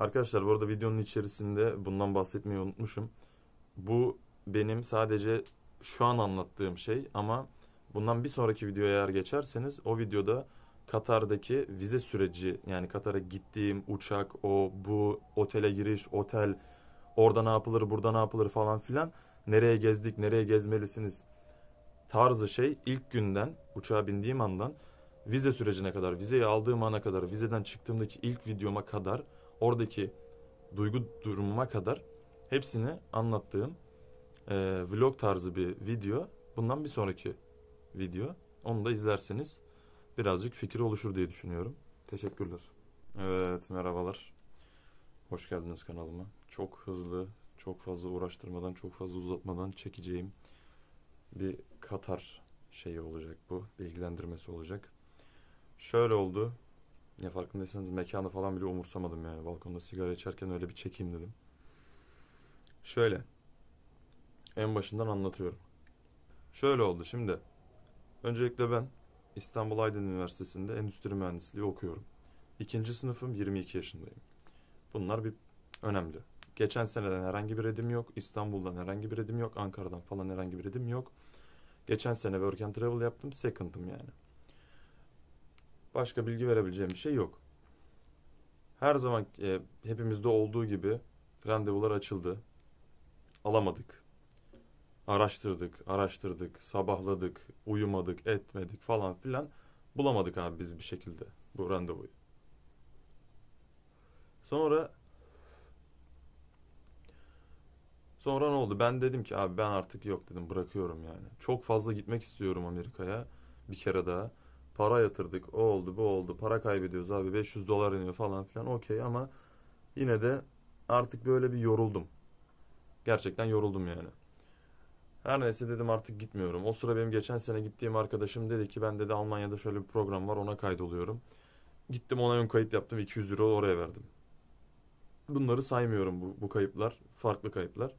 Arkadaşlar bu arada videonun içerisinde bundan bahsetmeyi unutmuşum. Bu benim sadece şu an anlattığım şey ama bundan bir sonraki videoya eğer geçerseniz o videoda Katar'daki vize süreci yani Katar'a gittiğim uçak, o, bu, otele giriş, otel, orada ne yapılır, burada ne yapılır falan filan nereye gezdik, nereye gezmelisiniz tarzı şey ilk günden uçağa bindiğim andan vize sürecine kadar, vizeyi aldığım ana kadar, vizeden çıktığımdaki ilk videoma kadar oradaki duygu durumuma kadar hepsini anlattığım e, vlog tarzı bir video. Bundan bir sonraki video. Onu da izlerseniz birazcık fikir oluşur diye düşünüyorum. Teşekkürler. Evet merhabalar. Hoş geldiniz kanalıma. Çok hızlı, çok fazla uğraştırmadan, çok fazla uzatmadan çekeceğim bir Katar şeyi olacak bu. Bilgilendirmesi olacak. Şöyle oldu. Ne farkındaysanız mekanı falan bile umursamadım yani. Balkonda sigara içerken öyle bir çekeyim dedim. Şöyle. En başından anlatıyorum. Şöyle oldu şimdi. Öncelikle ben İstanbul Aydın Üniversitesi'nde endüstri mühendisliği okuyorum. İkinci sınıfım 22 yaşındayım. Bunlar bir önemli. Geçen seneden herhangi bir edim yok. İstanbul'dan herhangi bir edim yok. Ankara'dan falan herhangi bir edim yok. Geçen sene work and travel yaptım. Second'ım yani. Başka bilgi verebileceğim bir şey yok. Her zaman e, hepimizde olduğu gibi randevular açıldı. Alamadık. Araştırdık, araştırdık, sabahladık, uyumadık, etmedik falan filan. Bulamadık abi biz bir şekilde bu randevuyu. Sonra Sonra ne oldu? Ben dedim ki abi ben artık yok dedim bırakıyorum yani. Çok fazla gitmek istiyorum Amerika'ya bir kere daha. Para yatırdık. O oldu bu oldu. Para kaybediyoruz abi. 500 dolar iniyor falan filan. Okey ama yine de artık böyle bir yoruldum. Gerçekten yoruldum yani. Her neyse dedim artık gitmiyorum. O sıra benim geçen sene gittiğim arkadaşım dedi ki ben dedi Almanya'da şöyle bir program var ona kaydoluyorum. Gittim ona ön kayıt yaptım 200 euro oraya verdim. Bunları saymıyorum bu, bu kayıplar. Farklı kayıplar.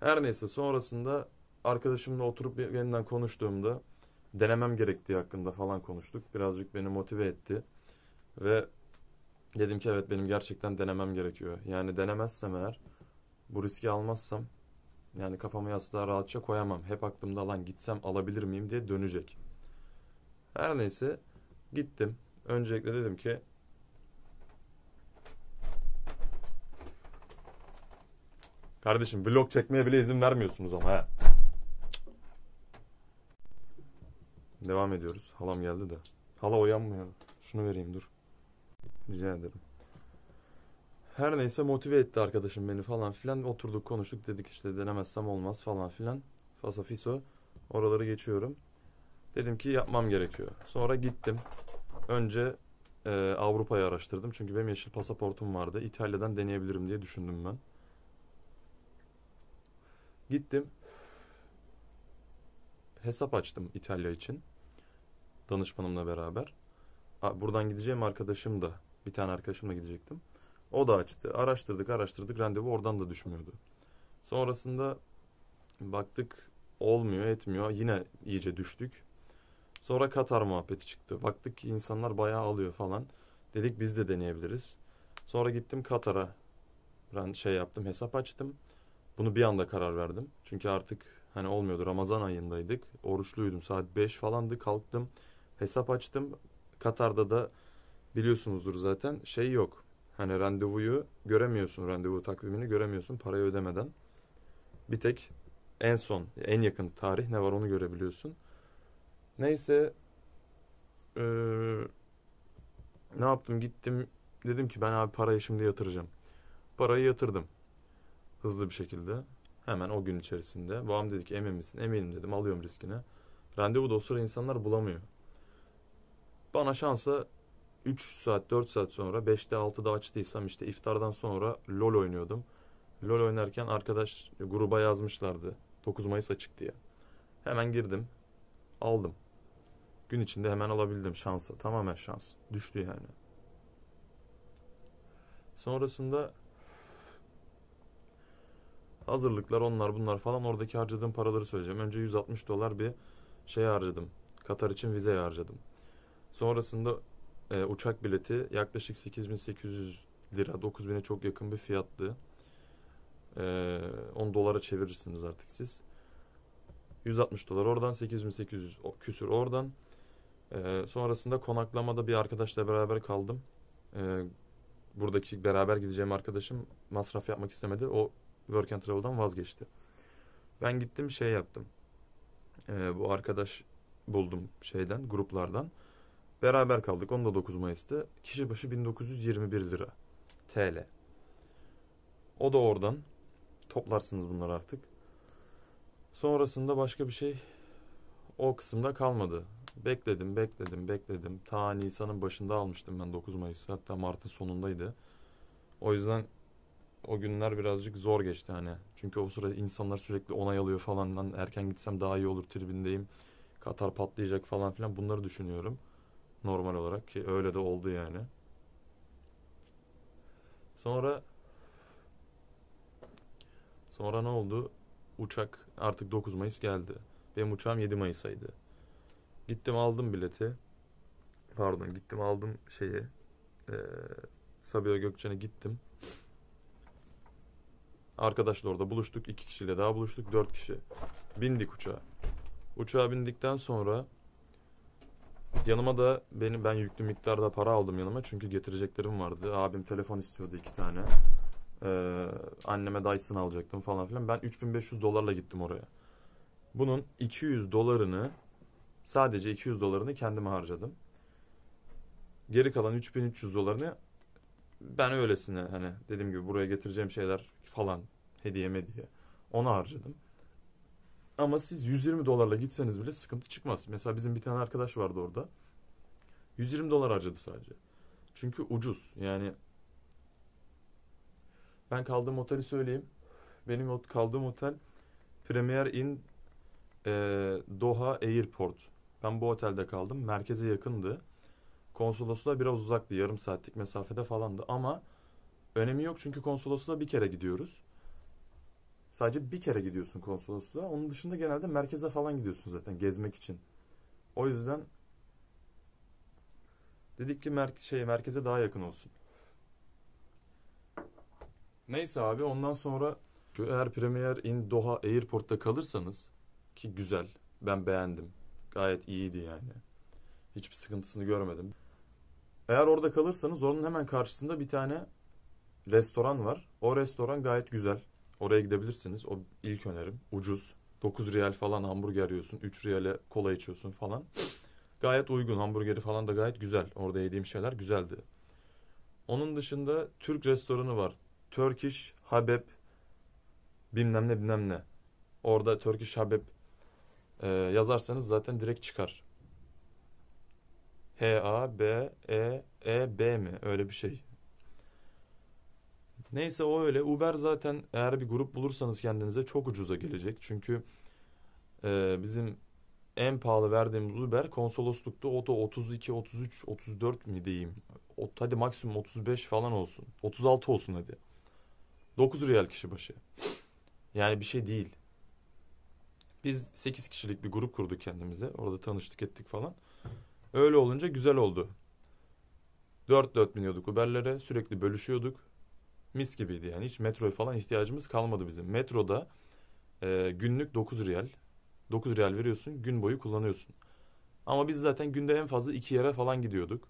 Her neyse sonrasında arkadaşımla oturup yeniden konuştuğumda denemem gerektiği hakkında falan konuştuk. Birazcık beni motive etti. Ve dedim ki evet benim gerçekten denemem gerekiyor. Yani denemezsem eğer bu riski almazsam yani kafamı yastığa rahatça koyamam. Hep aklımda lan gitsem alabilir miyim diye dönecek. Her neyse gittim. Öncelikle dedim ki Kardeşim vlog çekmeye bile izin vermiyorsunuz ama ha. Devam ediyoruz. Halam geldi de. Hala uyanmıyor. Şunu vereyim dur. Rica ederim. Her neyse motive etti arkadaşım beni falan filan. Oturduk konuştuk dedik işte denemezsem olmaz falan filan. Fasafiso. Oraları geçiyorum. Dedim ki yapmam gerekiyor. Sonra gittim. Önce e, Avrupa'yı araştırdım. Çünkü benim yeşil pasaportum vardı. İtalya'dan deneyebilirim diye düşündüm ben. Gittim. Hesap açtım İtalya için danışmanımla beraber. Buradan gideceğim arkadaşım da bir tane arkadaşımla gidecektim. O da açtı. Araştırdık araştırdık randevu oradan da düşmüyordu. Sonrasında baktık olmuyor etmiyor yine iyice düştük. Sonra Katar muhabbeti çıktı. Baktık ki insanlar bayağı alıyor falan. Dedik biz de deneyebiliriz. Sonra gittim Katar'a ben şey yaptım hesap açtım. Bunu bir anda karar verdim. Çünkü artık hani olmuyordu Ramazan ayındaydık. Oruçluydum saat 5 falandı kalktım hesap açtım. Katar'da da biliyorsunuzdur zaten şey yok. Hani randevuyu göremiyorsun, randevu takvimini göremiyorsun parayı ödemeden. Bir tek en son, en yakın tarih ne var onu görebiliyorsun. Neyse ee, ne yaptım gittim dedim ki ben abi parayı şimdi yatıracağım. Parayı yatırdım hızlı bir şekilde. Hemen o gün içerisinde. Babam dedi ki emin misin? Eminim dedim alıyorum riskini. Randevu da o sıra insanlar bulamıyor. Bana şansa 3 saat 4 saat sonra 5'te 6'da açtıysam işte iftardan sonra LOL oynuyordum. LOL oynarken arkadaş gruba yazmışlardı. 9 Mayıs açık diye. Hemen girdim. Aldım. Gün içinde hemen alabildim şansa. Tamamen şans. Düştü yani. Sonrasında hazırlıklar onlar bunlar falan oradaki harcadığım paraları söyleyeceğim. Önce 160 dolar bir şey harcadım. Katar için vize harcadım. Sonrasında e, uçak bileti yaklaşık 8800 lira 9000'e çok yakın bir fiyattı. E, onu dolara çevirirsiniz artık siz. 160 dolar oradan 8800 küsür oradan. E, sonrasında konaklamada bir arkadaşla beraber kaldım. E, buradaki beraber gideceğim arkadaşım masraf yapmak istemedi. O work and travel'dan vazgeçti. Ben gittim şey yaptım. E, bu arkadaş buldum şeyden gruplardan. Beraber kaldık. Onu da 9 Mayıs'ta. Kişi başı 1921 lira. TL. O da oradan. Toplarsınız bunları artık. Sonrasında başka bir şey o kısımda kalmadı. Bekledim, bekledim, bekledim. Ta Nisan'ın başında almıştım ben 9 Mayıs'ta Hatta Mart'ın sonundaydı. O yüzden o günler birazcık zor geçti hani. Çünkü o sıra insanlar sürekli onay alıyor falan. Lan erken gitsem daha iyi olur tribindeyim. Katar patlayacak falan filan bunları düşünüyorum. Normal olarak ki öyle de oldu yani. Sonra sonra ne oldu? Uçak artık 9 Mayıs geldi. Benim uçağım 7 Mayıs'aydı. Gittim aldım bileti. Pardon gittim aldım şeyi. Ee, Sabiha Gökçen'e gittim. Arkadaşlar orada buluştuk. iki kişiyle daha buluştuk. Dört kişi. Bindik uçağa. Uçağa bindikten sonra Yanıma da benim ben yüklü miktarda para aldım yanıma çünkü getireceklerim vardı. Abim telefon istiyordu iki tane. Ee, anneme Dyson alacaktım falan filan. Ben 3500 dolarla gittim oraya. Bunun 200 dolarını sadece 200 dolarını kendime harcadım. Geri kalan 3300 dolarını ben öylesine hani dediğim gibi buraya getireceğim şeyler falan hediye diye onu harcadım. Ama siz 120 dolarla gitseniz bile sıkıntı çıkmaz. Mesela bizim bir tane arkadaş vardı orada. 120 dolar harcadı sadece. Çünkü ucuz. Yani ben kaldığım oteli söyleyeyim. Benim kaldığım otel Premier Inn e, Doha Airport. Ben bu otelde kaldım. Merkeze yakındı. Konsolosluğa biraz uzaktı. Yarım saatlik mesafede falandı. Ama önemi yok çünkü konsolosluğa bir kere gidiyoruz. Sadece bir kere gidiyorsun konsolosluğa. Onun dışında genelde merkeze falan gidiyorsun zaten gezmek için. O yüzden dedik ki mer şey, merkeze daha yakın olsun. Neyse abi ondan sonra eğer Premier in Doha Airport'ta kalırsanız ki güzel ben beğendim. Gayet iyiydi yani. Hiçbir sıkıntısını görmedim. Eğer orada kalırsanız onun hemen karşısında bir tane restoran var. O restoran gayet güzel. Oraya gidebilirsiniz. O ilk önerim. Ucuz. 9 riyal falan hamburger yiyorsun. 3 riyale kola içiyorsun falan. Gayet uygun. Hamburgeri falan da gayet güzel. Orada yediğim şeyler güzeldi. Onun dışında Türk restoranı var. Turkish Habeb bilmem ne bilmem ne. Orada Turkish Habeb e, yazarsanız zaten direkt çıkar. H A B E E B mi? Öyle bir şey. Neyse o öyle. Uber zaten eğer bir grup bulursanız kendinize çok ucuza gelecek. Çünkü e, bizim en pahalı verdiğimiz Uber konsoloslukta o da 32, 33, 34 mi diyeyim. O, hadi maksimum 35 falan olsun. 36 olsun hadi. 9 riyal kişi başı. Yani bir şey değil. Biz 8 kişilik bir grup kurduk kendimize. Orada tanıştık ettik falan. Öyle olunca güzel oldu. 4-4 biniyorduk Uber'lere. Sürekli bölüşüyorduk mis gibiydi yani. Hiç metroya falan ihtiyacımız kalmadı bizim. Metroda e, günlük 9 riyal. 9 riyal veriyorsun gün boyu kullanıyorsun. Ama biz zaten günde en fazla iki yere falan gidiyorduk.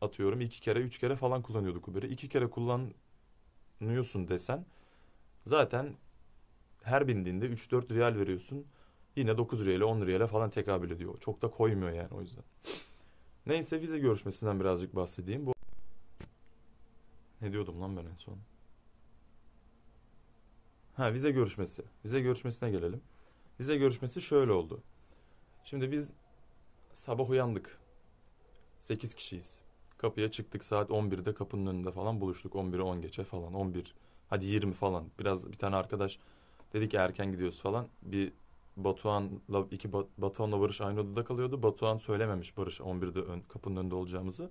Atıyorum iki kere üç kere falan kullanıyorduk Uber'i. 2 kere kullanıyorsun desen zaten her bindiğinde 3-4 riyal veriyorsun. Yine 9 riyale 10 riyale falan tekabül ediyor. Çok da koymuyor yani o yüzden. Neyse vize görüşmesinden birazcık bahsedeyim. Bu ne diyordum lan ben en son? Ha vize görüşmesi. Vize görüşmesine gelelim. Vize görüşmesi şöyle oldu. Şimdi biz sabah uyandık. 8 kişiyiz. Kapıya çıktık saat 11'de kapının önünde falan buluştuk. 11'e 10 geçe falan 11 hadi 20 falan. Biraz bir tane arkadaş dedi ki erken gidiyoruz falan. Bir Batuhan'la iki Bat Batuhan'la Barış aynı odada kalıyordu. Batuhan söylememiş Barış 11'de ön, kapının önünde olacağımızı.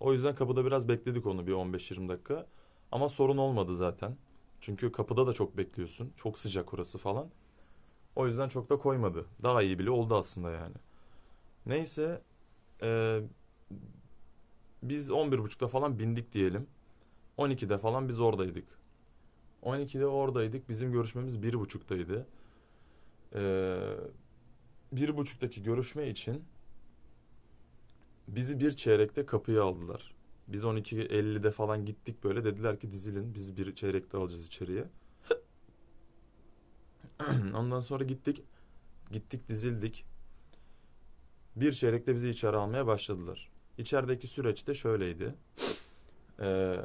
O yüzden kapıda biraz bekledik onu bir 15-20 dakika. Ama sorun olmadı zaten. Çünkü kapıda da çok bekliyorsun. Çok sıcak orası falan. O yüzden çok da koymadı. Daha iyi bile oldu aslında yani. Neyse. E, biz 11.30'da falan bindik diyelim. 12'de falan biz oradaydık. 12'de oradaydık. Bizim görüşmemiz 1.30'daydı. Ee, 1.30'daki görüşme için bizi bir çeyrekte kapıya aldılar. Biz 12.50'de falan gittik böyle. Dediler ki dizilin biz bir çeyrekte alacağız içeriye. Ondan sonra gittik. Gittik dizildik. Bir çeyrekte bizi içeri almaya başladılar. İçerideki süreç de şöyleydi. Ee,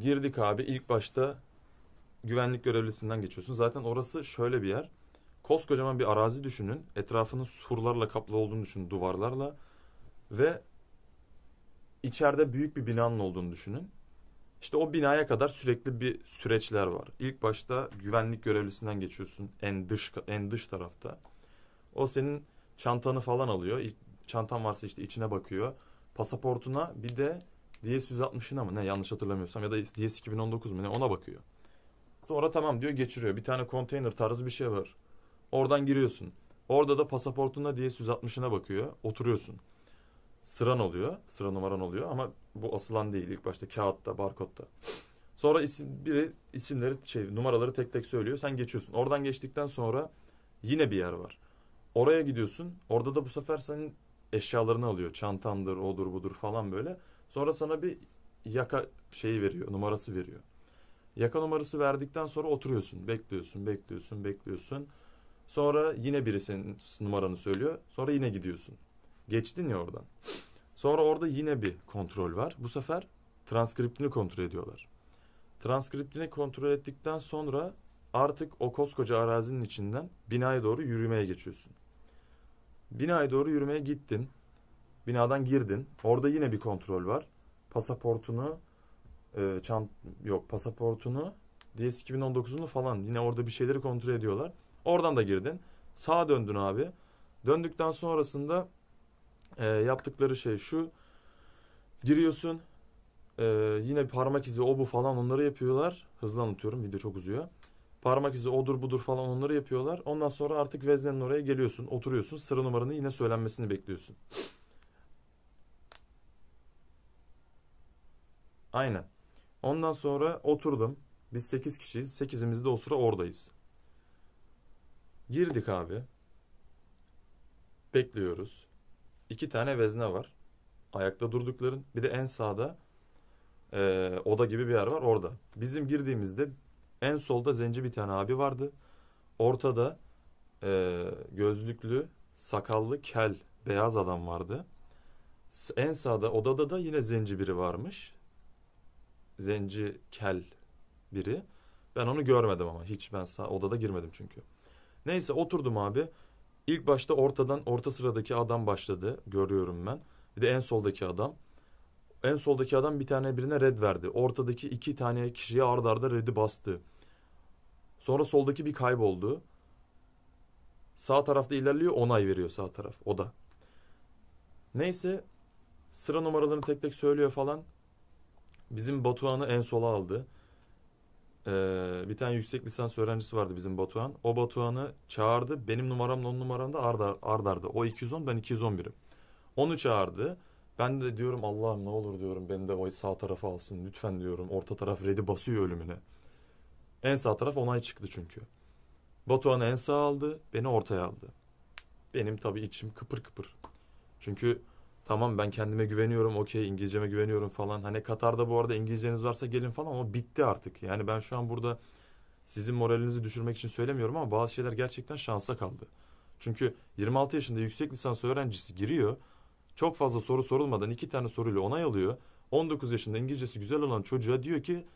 girdik abi ilk başta güvenlik görevlisinden geçiyorsun. Zaten orası şöyle bir yer. Koskocaman bir arazi düşünün. Etrafının surlarla kaplı olduğunu düşünün duvarlarla. Ve içeride büyük bir binanın olduğunu düşünün. İşte o binaya kadar sürekli bir süreçler var. İlk başta güvenlik görevlisinden geçiyorsun en dış en dış tarafta. O senin çantanı falan alıyor. çantan varsa işte içine bakıyor. Pasaportuna bir de DS160'ına mı ne yanlış hatırlamıyorsam ya da DS2019 mu ne ona bakıyor. Sonra tamam diyor geçiriyor. Bir tane konteyner tarzı bir şey var. Oradan giriyorsun. Orada da pasaportuna DS160'ına bakıyor. Oturuyorsun sıran oluyor. Sıra numaran oluyor ama bu asılan değil. İlk başta kağıtta, barkodta. Sonra isim, biri isimleri şey numaraları tek tek söylüyor. Sen geçiyorsun. Oradan geçtikten sonra yine bir yer var. Oraya gidiyorsun. Orada da bu sefer senin eşyalarını alıyor. Çantandır, odur budur falan böyle. Sonra sana bir yaka şeyi veriyor, numarası veriyor. Yaka numarası verdikten sonra oturuyorsun, bekliyorsun, bekliyorsun, bekliyorsun. Sonra yine biri senin numaranı söylüyor. Sonra yine gidiyorsun. Geçtin ya oradan. Sonra orada yine bir kontrol var. Bu sefer transkriptini kontrol ediyorlar. Transkriptini kontrol ettikten sonra artık o koskoca arazinin içinden binaya doğru yürümeye geçiyorsun. Binaya doğru yürümeye gittin. Binadan girdin. Orada yine bir kontrol var. Pasaportunu e, çant yok pasaportunu DS 2019'unu falan yine orada bir şeyleri kontrol ediyorlar. Oradan da girdin. Sağa döndün abi. Döndükten sonrasında e, yaptıkları şey şu. Giriyorsun. E, yine parmak izi o bu falan onları yapıyorlar. Hızlı anlatıyorum video çok uzuyor. Parmak izi odur budur falan onları yapıyorlar. Ondan sonra artık veznenin oraya geliyorsun. Oturuyorsun. Sıra numaranı yine söylenmesini bekliyorsun. Aynen. Ondan sonra oturdum. Biz 8 kişiyiz. 8'imiz de o sıra oradayız. Girdik abi. Bekliyoruz iki tane vezne var. Ayakta durdukların. Bir de en sağda e, oda gibi bir yer var orada. Bizim girdiğimizde en solda zenci bir tane abi vardı. Ortada e, gözlüklü, sakallı, kel, beyaz adam vardı. En sağda odada da yine zenci biri varmış. Zenci, kel biri. Ben onu görmedim ama hiç. Ben sağ odada girmedim çünkü. Neyse oturdum abi. İlk başta ortadan orta sıradaki adam başladı görüyorum ben. Bir de en soldaki adam. En soldaki adam bir tane birine red verdi. Ortadaki iki tane kişiye ardarda arda red'i bastı. Sonra soldaki bir kayboldu. Sağ tarafta ilerliyor onay veriyor sağ taraf o da. Neyse sıra numaralarını tek tek söylüyor falan. Bizim Batuhan'ı en sola aldı. Ee, bir tane yüksek lisans öğrencisi vardı bizim Batuhan. O Batuhan'ı çağırdı. Benim numaramla onun numaram da ard, ard O 210 ben 211'im. Onu çağırdı. Ben de diyorum Allah'ım ne olur diyorum beni de o sağ tarafa alsın lütfen diyorum. Orta taraf redi basıyor ölümüne. En sağ taraf onay çıktı çünkü. Batuhan'ı en sağ aldı, beni ortaya aldı. Benim tabii içim kıpır kıpır. Çünkü Tamam ben kendime güveniyorum okey İngilizceme güveniyorum falan. Hani Katar'da bu arada İngilizceniz varsa gelin falan ama bitti artık. Yani ben şu an burada sizin moralinizi düşürmek için söylemiyorum ama bazı şeyler gerçekten şansa kaldı. Çünkü 26 yaşında yüksek lisans öğrencisi giriyor. Çok fazla soru sorulmadan iki tane soruyla onay alıyor. 19 yaşında İngilizcesi güzel olan çocuğa diyor ki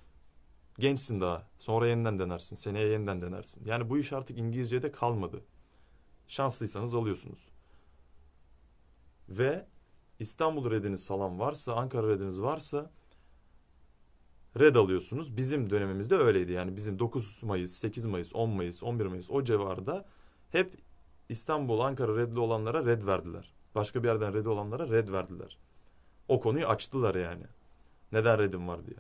gençsin daha. Sonra yeniden denersin. Seneye yeniden denersin. Yani bu iş artık İngilizce'de kalmadı. Şanslıysanız alıyorsunuz. Ve İstanbul rediniz falan varsa, Ankara rediniz varsa red alıyorsunuz. Bizim dönemimizde öyleydi. Yani bizim 9 Mayıs, 8 Mayıs, 10 Mayıs, 11 Mayıs o civarda hep İstanbul, Ankara redli olanlara red verdiler. Başka bir yerden redli olanlara red verdiler. O konuyu açtılar yani. Neden redim var diye.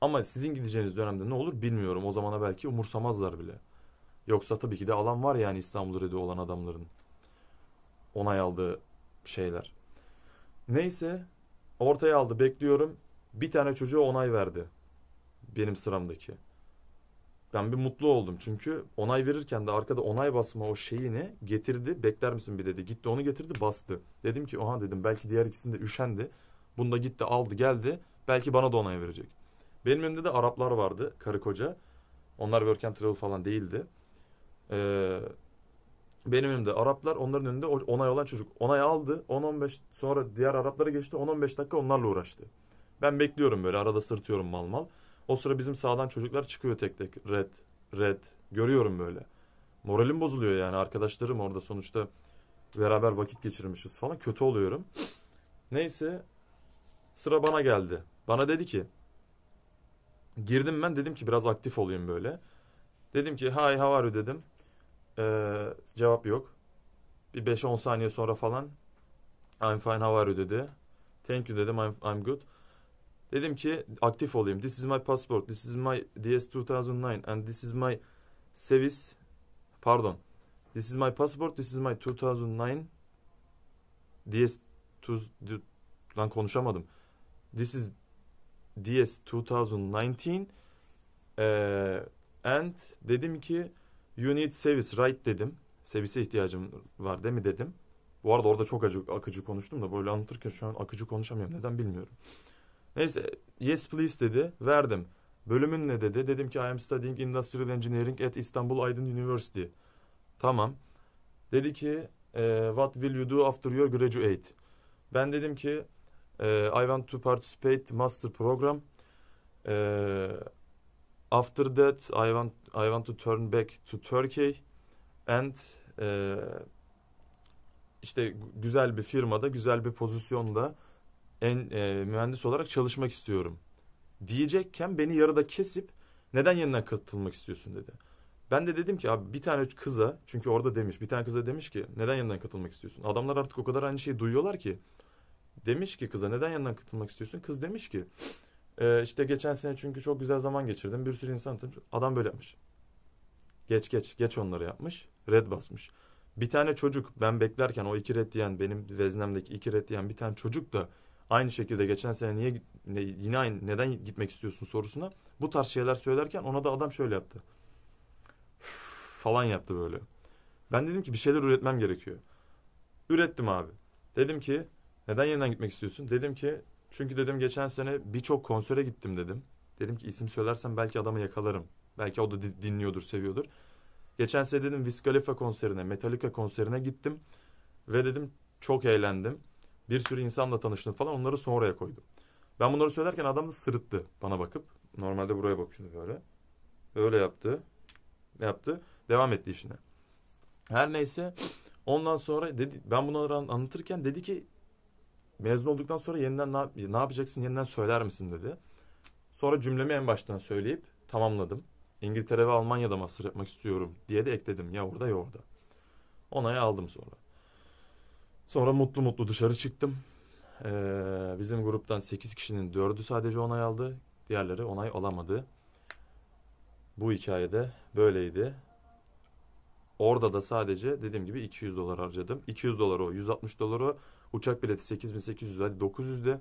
Ama sizin gideceğiniz dönemde ne olur bilmiyorum. O zamana belki umursamazlar bile. Yoksa tabii ki de alan var yani İstanbul redi olan adamların onay aldığı şeyler. Neyse ortaya aldı bekliyorum. Bir tane çocuğa onay verdi. Benim sıramdaki. Ben bir mutlu oldum çünkü onay verirken de arkada onay basma o şeyini getirdi. Bekler misin bir dedi. Gitti onu getirdi bastı. Dedim ki oha dedim belki diğer ikisinde üşendi. bunu da gitti aldı geldi. Belki bana da onay verecek. Benim önümde de Araplar vardı karı koca. Onlar work and travel falan değildi. Ee, benim önümde Araplar onların önünde onay olan çocuk. Onay aldı. 10-15 sonra diğer Araplara geçti. 10-15 dakika onlarla uğraştı. Ben bekliyorum böyle arada sırtıyorum mal mal. O sıra bizim sağdan çocuklar çıkıyor tek tek. Red, red. Görüyorum böyle. Moralim bozuluyor yani arkadaşlarım orada sonuçta beraber vakit geçirmişiz falan. Kötü oluyorum. Neyse sıra bana geldi. Bana dedi ki girdim ben dedim ki biraz aktif olayım böyle. Dedim ki hi how are you dedim. Ee, cevap yok. Bir 5-10 saniye sonra falan I'm fine how are you dedi. Thank you dedim I'm, I'm good. Dedim ki aktif olayım. This is my passport. This is my DS2009 and this is my service. Pardon. This is my passport. This is my 2009 DS tuz lan konuşamadım. This is DS 2019 ee, and dedim ki You need service right dedim. Servise ihtiyacım var değil mi dedim. Bu arada orada çok acı, akıcı konuştum da böyle anlatırken şu an akıcı konuşamıyorum. Neden bilmiyorum. Neyse yes please dedi. Verdim. Bölümün ne dedi? Dedim ki I am studying industrial engineering at Istanbul Aydın University. Tamam. Dedi ki e, what will you do after your graduate? Ben dedim ki e, I want to participate master program. Eee After that I want I want to turn back to Turkey and e, işte güzel bir firmada, güzel bir pozisyonda en e, mühendis olarak çalışmak istiyorum diyecekken beni yarıda kesip neden yanına katılmak istiyorsun dedi. Ben de dedim ki abi bir tane kıza çünkü orada demiş bir tane kıza demiş ki neden yanına katılmak istiyorsun? Adamlar artık o kadar aynı şeyi duyuyorlar ki. Demiş ki kıza neden yanına katılmak istiyorsun? Kız demiş ki ee, işte geçen sene çünkü çok güzel zaman geçirdim. Bir sürü insan tanıdım. Adam böyle yapmış. Geç geç geç onları yapmış. Red basmış. Bir tane çocuk ben beklerken o iki red diyen benim veznemdeki iki red diyen bir tane çocuk da aynı şekilde geçen sene niye ne, yine aynı neden gitmek istiyorsun sorusuna bu tarz şeyler söylerken ona da adam şöyle yaptı. falan yaptı böyle. Ben dedim ki bir şeyler üretmem gerekiyor. Ürettim abi. Dedim ki neden yeniden gitmek istiyorsun? Dedim ki çünkü dedim geçen sene birçok konsere gittim dedim. Dedim ki isim söylersem belki adamı yakalarım. Belki o da dinliyordur, seviyordur. Geçen sene dedim Wiz konserine, Metallica konserine gittim. Ve dedim çok eğlendim. Bir sürü insanla tanıştım falan onları sonraya koydum. Ben bunları söylerken adam da sırıttı bana bakıp. Normalde buraya bak böyle. Öyle yaptı. Ne Yaptı. Devam etti işine. Her neyse ondan sonra dedi ben bunları anlatırken dedi ki Mezun olduktan sonra yeniden ne, ne yapacaksın yeniden söyler misin dedi. Sonra cümlemi en baştan söyleyip tamamladım. İngiltere ve Almanya'da master yapmak istiyorum diye de ekledim. Ya orada ya orada. Onayı aldım sonra. Sonra mutlu mutlu dışarı çıktım. Ee, bizim gruptan 8 kişinin 4'ü sadece onay aldı. Diğerleri onay alamadı. Bu hikayede böyleydi. Orada da sadece dediğim gibi 200 dolar harcadım. 200 dolar o, 160 dolar o. Uçak bileti 8800 hadi 900 de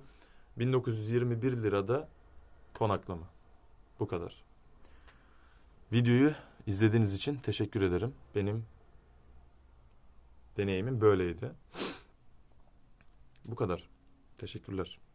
1921 lirada konaklama. Bu kadar. Videoyu izlediğiniz için teşekkür ederim. Benim deneyimim böyleydi. Bu kadar. Teşekkürler.